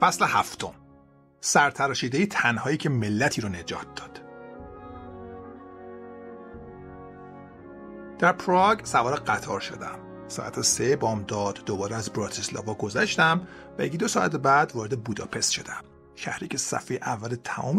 فصل هفتم سرتراشیدهی تنهایی که ملتی رو نجات داد در پراگ سوار قطار شدم ساعت سه بامداد دوباره از براتیسلاوا گذشتم و یکی دو ساعت بعد وارد بوداپست شدم شهری که صفحه اول تمام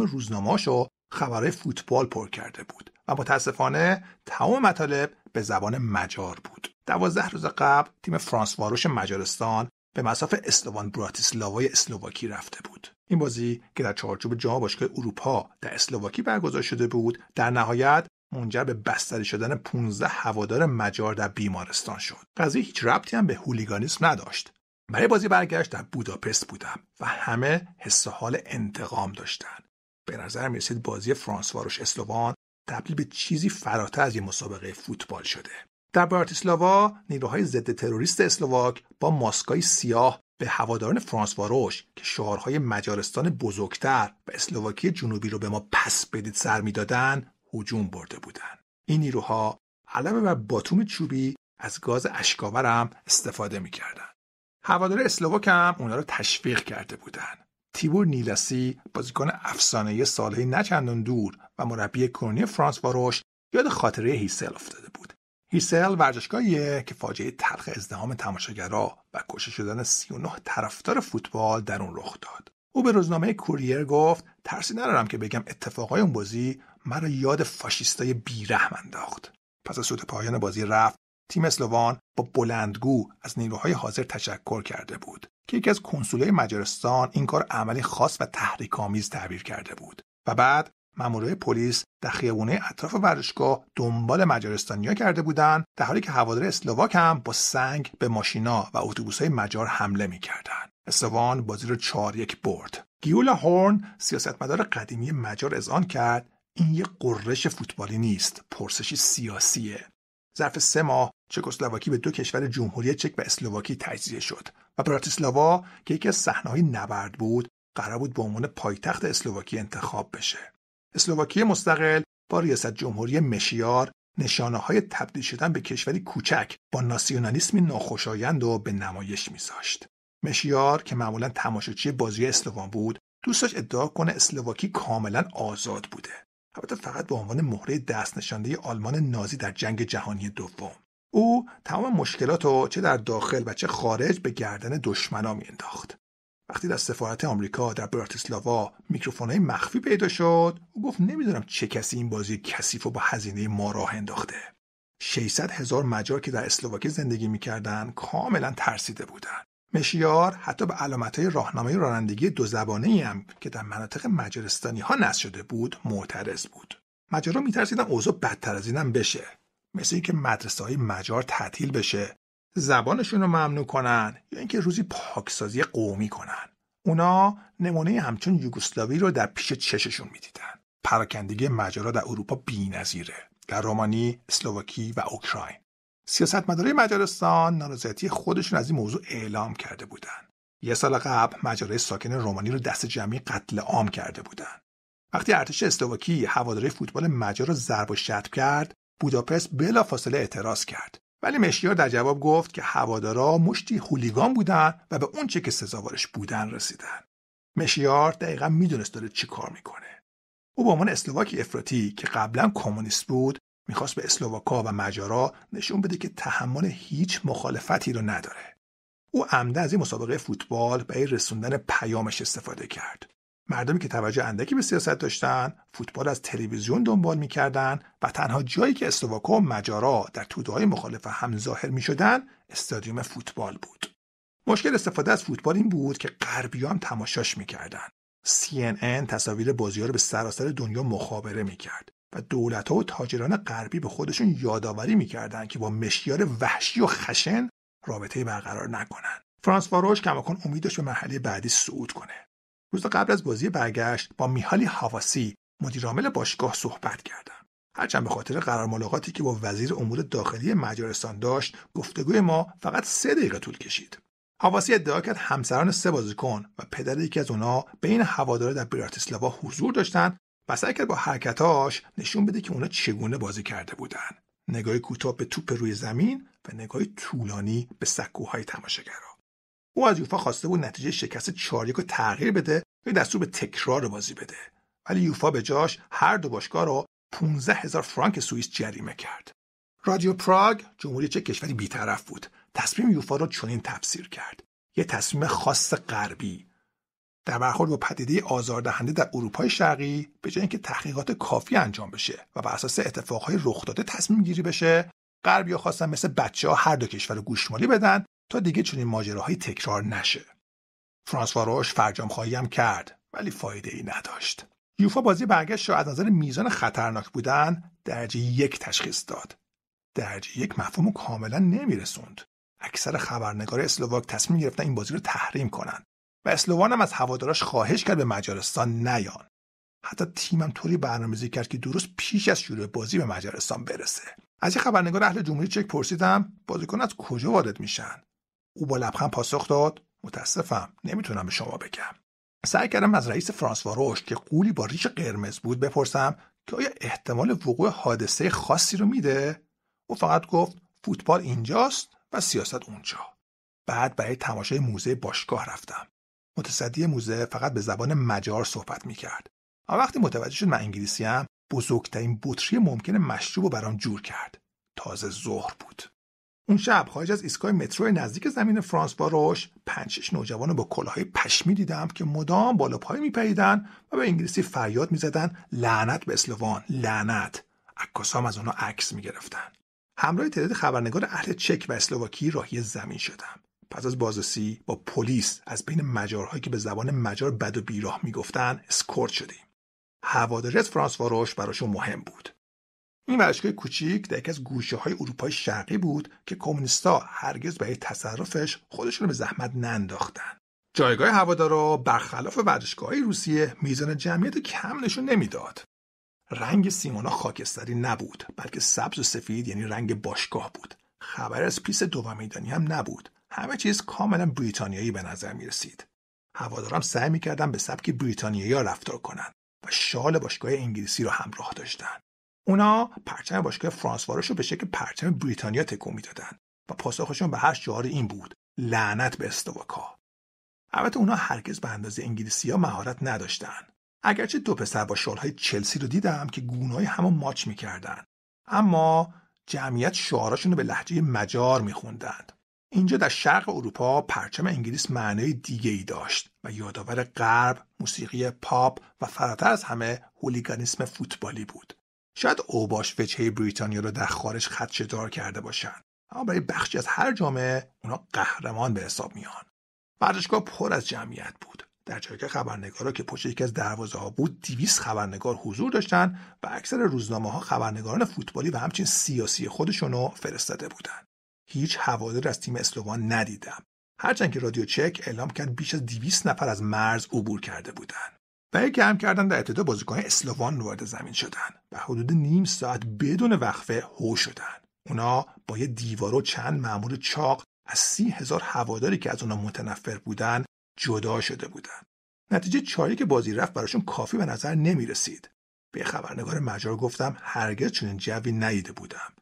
و خبرهای فوتبال پر کرده بود و متاسفانه تمام مطالب به زبان مجار بود دوازده روز قبل تیم فرانسواروش مجارستان به مصاف اسلوان براتیسلاوای اسلواکی رفته بود این بازی که در چارچوب جام باشگاه اروپا در اسلواکی برگزار شده بود در نهایت منجر به بستری شدن 15 هوادار مجار در بیمارستان شد قضیه هیچ ربطی هم به هولیگانیسم نداشت برای بازی برگشت در بوداپست بودم و همه حس حال انتقام داشتند به نظر میرسید بازی فرانس واروش اسلوان تبدیل به چیزی فراتر از یه مسابقه فوتبال شده در براتیسلاوا نیروهای ضد تروریست اسلواک با ماسکای سیاه به هواداران فرانس که شعارهای مجارستان بزرگتر و اسلواکی جنوبی رو به ما پس بدید سر میدادند هجوم برده بودند این نیروها علاوه بر باتوم چوبی از گاز اشکاورم استفاده میکردند هوادار اسلواک هم اونا رو تشویق کرده بودند تیبور نیلاسی بازیکن افسانه سالهای نچندان دور و مربی کنونی فرانس واروش یاد خاطره هیسل افتاده بود هیسل ورزشگاهیه که فاجعه تلخ ازدهام تماشاگرا و کشته شدن 39 طرفدار فوتبال در اون رخ داد او به روزنامه کوریر گفت ترسی ندارم که بگم اتفاقای اون بازی مرا یاد فاشیستای بیرحم انداخت پس از سود پایان بازی رفت تیم اسلوان با بلندگو از نیروهای حاضر تشکر کرده بود که یکی از کنسولای مجارستان این کار عملی خاص و تحریک‌آمیز تعبیر کرده بود و بعد مامورای پلیس در خیابونه اطراف ورزشگاه دنبال مجارستانیا کرده بودند در حالی که هوادار اسلواک هم با سنگ به ماشینا و اتوبوس‌های مجار حمله میکردند اسلوان بازی رو 4 یک برد گیولا هورن سیاستمدار قدیمی مجار اذعان کرد این یه قررش فوتبالی نیست پرسشی سیاسیه ظرف سه ماه چکسلواکی به دو کشور جمهوری چک و اسلواکی تجزیه شد و براتیسلاوا که یکی از صحنه‌های نبرد بود قرار بود به عنوان پایتخت اسلواکی انتخاب بشه اسلواکی مستقل با ریاست جمهوری مشیار نشانه های تبدیل شدن به کشوری کوچک با ناسیونالیسمی ناخوشایند و به نمایش میذاشت. مشیار که معمولا تماشاچی بازی اسلوان بود دوست داشت ادعا کنه اسلواکی کاملا آزاد بوده البته فقط به عنوان مهره دست نشانده آلمان نازی در جنگ جهانی دوم او تمام مشکلات رو چه در داخل و چه خارج به گردن دشمنا میانداخت وقتی در سفارت آمریکا در براتیسلاوا میکروفون مخفی پیدا شد او گفت نمیدونم چه کسی این بازی کثیف و با هزینه ما راه انداخته 600 هزار مجار که در اسلوواکی زندگی میکردن کاملا ترسیده بودند مشیار حتی به علامت های راهنمای رانندگی دو زبانه هم که در مناطق مجارستانی ها نصب شده بود معترض بود مجارا میترسیدن اوضاع بدتر از اینم بشه مثل اینکه مدرسه های مجار تعطیل بشه زبانشون رو ممنوع کنن یا اینکه روزی پاکسازی قومی کنن اونا نمونه همچون یوگسلاوی رو در پیش چششون میدیدن پراکندگی مجارا در اروپا بینظیره در رومانی اسلوواکی و اوکراین سیاستمدارهای مجارستان نارضایتی خودشون از این موضوع اعلام کرده بودند یه سال قبل مجارای ساکن رومانی رو دست جمعی قتل عام کرده بودند وقتی ارتش اسلوواکی هواداری فوتبال مجار را ضرب و شتم کرد بوداپست بلافاصله اعتراض کرد ولی مشیار در جواب گفت که هوادارا مشتی هولیگان بودن و به چه که سزاوارش بودن رسیدن مشیار دقیقا میدونست داره چی کار میکنه او به عنوان اسلواکی افراطی که قبلا کمونیست بود میخواست به اسلواکا و مجارا نشون بده که تحمل هیچ مخالفتی رو نداره او عمده از این مسابقه فوتبال برای رسوندن پیامش استفاده کرد مردمی که توجه اندکی به سیاست داشتن فوتبال از تلویزیون دنبال میکردند و تنها جایی که استواکو و مجارا در تودههای مخالف هم ظاهر میشدند استادیوم فوتبال بود مشکل استفاده از فوتبال این بود که قربی هم تماشاش میکردند CNN تصاویر بازی را به سراسر دنیا مخابره میکرد و دولت و تاجران غربی به خودشون یادآوری میکردند که با مشیار وحشی و خشن رابطه برقرار نکنند فرانس واروش کماکان امیدش به مرحله بعدی صعود کنه روز قبل از بازی برگشت با میهالی هاواسی مدیرعامل باشگاه صحبت کردم هرچند به خاطر قرار ملاقاتی که با وزیر امور داخلی مجارستان داشت گفتگوی ما فقط سه دقیقه طول کشید هاواسی ادعا کرد همسران سه بازیکن و پدر یکی از اونا بین هواداره در براتیسلاوا حضور داشتند و سعی کرد با حرکتاش نشون بده که اونا چگونه بازی کرده بودند. نگاهی کوتاه به توپ روی زمین و نگاهی طولانی به سکوهای تماشاگران او از یوفا خواسته بود نتیجه شکست چاریک رو تغییر بده و دستور به تکرار بازی بده ولی یوفا به جاش هر دو باشگاه رو 15 هزار فرانک سوئیس جریمه کرد رادیو پراگ جمهوری چه کشوری بیطرف بود تصمیم یوفا را چنین تفسیر کرد یه تصمیم خاص غربی در برخورد با پدیده آزاردهنده در اروپای شرقی به جای اینکه تحقیقات کافی انجام بشه و بر اساس اتفاقهای رخ داده تصمیم گیری بشه غربیا خواستن مثل بچه ها هر دو کشور رو گوشمالی بدن تا دیگه چنین ماجراهایی تکرار نشه فرانسوا روش فرجامخواهی کرد ولی فایده ای نداشت یوفا بازی برگشت را از نظر میزان خطرناک بودن درجه یک تشخیص داد درجه یک مفهوم کاملا نمیرسوند اکثر خبرنگار اسلوواک تصمیم گرفتن این بازی رو تحریم کنند و اسلوان هم از هواداراش خواهش کرد به مجارستان نیان حتی تیمم طوری برنامه‌ریزی کرد که درست پیش از شروع بازی به مجارستان برسه از یه خبرنگار اهل جمهوری چک پرسیدم بازیکن از کجا وارد میشن او با لبخند پاسخ داد متاسفم نمیتونم به شما بگم سعی کردم از رئیس فرانسوا روش که قولی با ریش قرمز بود بپرسم که آیا احتمال وقوع حادثه خاصی رو میده او فقط گفت فوتبال اینجاست و سیاست اونجا بعد برای تماشای موزه باشگاه رفتم متصدی موزه فقط به زبان مجار صحبت میکرد اما وقتی متوجه شد من انگلیسیم بزرگترین بطری ممکن مشروب رو برام جور کرد تازه ظهر بود اون شب خارج از ایستگاه مترو نزدیک زمین فرانس باروش پنج شش نوجوان با کلاهای پشمی دیدم که مدام بالا پای میپریدن و به انگلیسی فریاد میزدن لعنت به اسلوان لعنت عکاسام از اونا عکس میگرفتن همراه تعداد خبرنگار اهل چک و اسلواکی راهی زمین شدم پس از بازرسی با پلیس از بین مجارهایی که به زبان مجار بد و بیراه میگفتن اسکورت شدیم هواداری از فرانس براشون مهم بود این ورشگاه کوچیک در یکی از گوشه های اروپای شرقی بود که کمونیستا هرگز برای تصرفش خودشون به زحمت ننداختن. جایگاه هوادارا برخلاف ورزشگاه روسیه میزان جمعیت کم نشون نمیداد رنگ سیمونا خاکستری نبود بلکه سبز و سفید یعنی رنگ باشگاه بود خبر از پیس دوم میدانی هم نبود همه چیز کاملا بریتانیایی به نظر می رسید هوادارم سعی میکردن به سبک بریتانیایی رفتار کنند و شال باشگاه انگلیسی را همراه داشتند اونا پرچم باشگاه فرانسوارش رو به شکل پرچم بریتانیا تکون میدادن و پاسخشون به هر شعار این بود لعنت به استواکا البته اونا هرگز به اندازه انگلیسی ها مهارت نداشتن اگرچه دو پسر با شعارهای چلسی رو دیدم که گونه‌های همو ماچ میکردند، اما جمعیت شعاراشون رو به لحجه مجار میخوندند اینجا در شرق اروپا پرچم انگلیس معنای دیگه ای داشت و یادآور غرب موسیقی پاپ و فراتر از همه هولیگانیسم فوتبالی بود شاید اوباش وچه بریتانیا رو در خارج دار کرده باشند اما برای بخشی از هر جامعه اونا قهرمان به حساب میان ورزشگاه پر از جمعیت بود در جایی که خبرنگارا که پشت یکی از دروازه ها بود دیویس خبرنگار حضور داشتند و اکثر روزنامه ها خبرنگاران فوتبالی و همچین سیاسی خودشون رو فرستاده بودند هیچ حوادر از تیم اسلووان ندیدم هرچند که رادیو چک اعلام کرد بیش از دیویس نفر از مرز عبور کرده بودند برای گرم کردن در ابتدا بازیکن اسلوان وارد زمین شدن و حدود نیم ساعت بدون وقفه هو شدن اونا با یه دیوار و چند مأمور چاق از سی هزار هواداری که از اونا متنفر بودن جدا شده بودن نتیجه چایی که بازی رفت براشون کافی به نظر نمی رسید به خبرنگار مجار گفتم هرگز چنین جوی ندیده بودم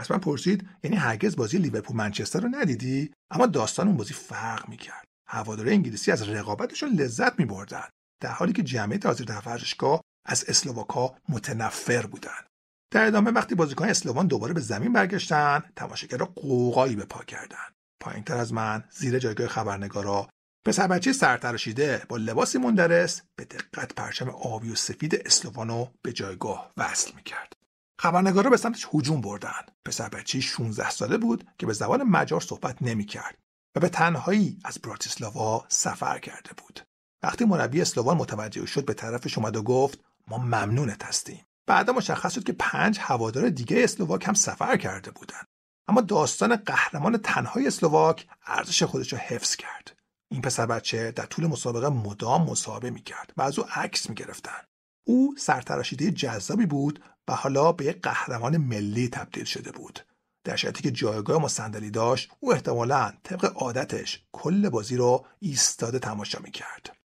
از من پرسید یعنی هرگز بازی لیورپول منچستر رو ندیدی اما داستان اون بازی فرق میکرد هواداره انگلیسی از رقابتشون لذت میبردن در حالی که جمعیت حاضر در ورزشگاه از اسلوواکا متنفر بودند در ادامه وقتی بازیکن اسلوان دوباره به زمین برگشتن را قوقایی به پا کردند پایینتر از من زیر جایگاه خبرنگارا پسر بچه سرتراشیده با لباسی مندرس به دقت پرچم آبی و سفید اسلوانو به جایگاه وصل میکرد خبرنگارا به سمتش هجوم بردن پسر بچه 16 ساله بود که به زبان مجار صحبت نمیکرد و به تنهایی از براتیسلاوا سفر کرده بود وقتی مربی اسلوان متوجه شد به طرفش اومد و گفت ما ممنونت هستیم بعدا مشخص شد که پنج هوادار دیگه اسلوواک هم سفر کرده بودند. اما داستان قهرمان تنهای اسلوواک ارزش خودش رو حفظ کرد این پسر بچه در طول مسابقه مدام مصاحبه کرد و از او عکس گرفتن. او سرتراشیده جذابی بود و حالا به یک قهرمان ملی تبدیل شده بود در شرطی که جایگاه ما صندلی داشت او احتمالا طبق عادتش کل بازی را ایستاده تماشا میکرد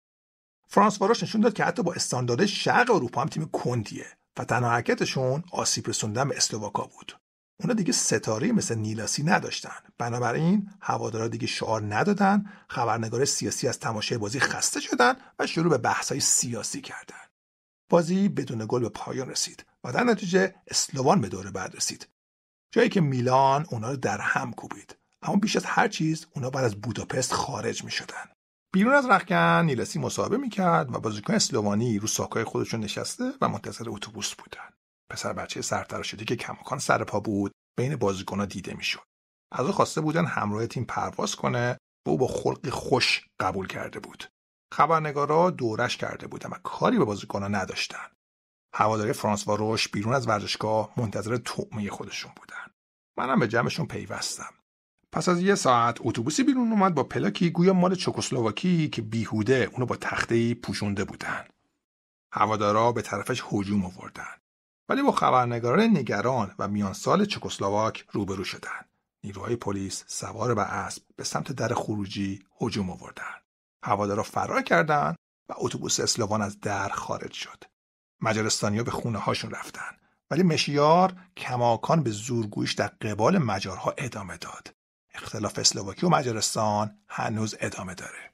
فرانس واراش نشون داد که حتی با استاندارد شرق اروپا هم تیم کندیه و تنها حرکتشون آسیب رسوندن به اسلوواکا بود اونا دیگه ستاره مثل نیلاسی نداشتن بنابراین هوادارا دیگه شعار ندادن خبرنگار سیاسی از تماشای بازی خسته شدن و شروع به بحث‌های سیاسی کردن بازی بدون گل به پایان رسید و در نتیجه اسلوان به دور بعد رسید جایی که میلان اونا رو در هم کوبید اما بیش از هر چیز اونا بعد از بوداپست خارج می بیرون از رخکن نیلسی مصاحبه میکرد و بازیکن اسلوانی رو ساکای خودشون نشسته و منتظر اتوبوس بودن پسر بچه سرتر شده که کماکان سر پا بود بین بازیکنها دیده میشد از او خواسته بودن همراه تیم پرواز کنه و او با خلق خوش قبول کرده بود خبرنگارا دورش کرده بودن و کاری به بازیکنها نداشتن هواداری فرانسواروش بیرون از ورزشگاه منتظر تعمه خودشون بودن منم به جمعشون پیوستم پس از یه ساعت اتوبوسی بیرون اومد با پلاکی گویا مال چکسلواکی که بیهوده اونو با تخته پوشونده بودن. هوادارا به طرفش هجوم آوردن. ولی با خبرنگاران نگران و میان سال چکسلواک روبرو شدن. نیروهای پلیس سوار به اسب به سمت در خروجی هجوم آوردن. هوادارا فرار کردند و اتوبوس اسلوان از در خارج شد. مجارستانیا به خونه هاشون رفتن ولی مشیار کماکان به زورگویش در قبال مجارها ادامه داد. اختلاف اسلواکی و مجارستان هنوز ادامه داره